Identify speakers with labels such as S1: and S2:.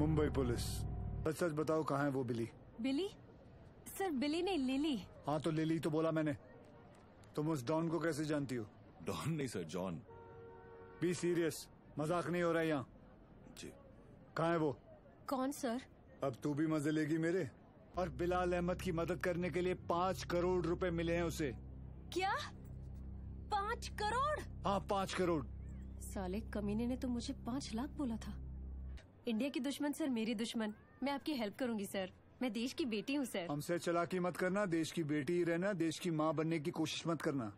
S1: Mumbai police सच सच बताओ कहाँ है वो बिली
S2: बिली सर बिली नहीं लिली
S1: हाँ तो लिली तो बोला मैंने तुम उस डॉन को कैसे जानती हो डॉन नहीं सर जॉन बी सीरियस मजाक नहीं हो रहा है यहाँ जी है वो कौन सर अब तू भी मजे लेगी मेरे और बिलाल अहमद की मदद करने के लिए पाँच करोड़ रुपए मिले हैं उसे
S3: क्या पाँच करोड़
S1: हाँ पाँच करोड़
S3: साले कमीने ने तो मुझे पाँच लाख बोला था इंडिया की दुश्मन सर मेरी दुश्मन मैं आपकी हेल्प करूंगी सर मैं देश की बेटी हूँ सर हमसे
S1: चलाकी मत करना देश की बेटी ही रहना देश की माँ बनने की कोशिश मत करना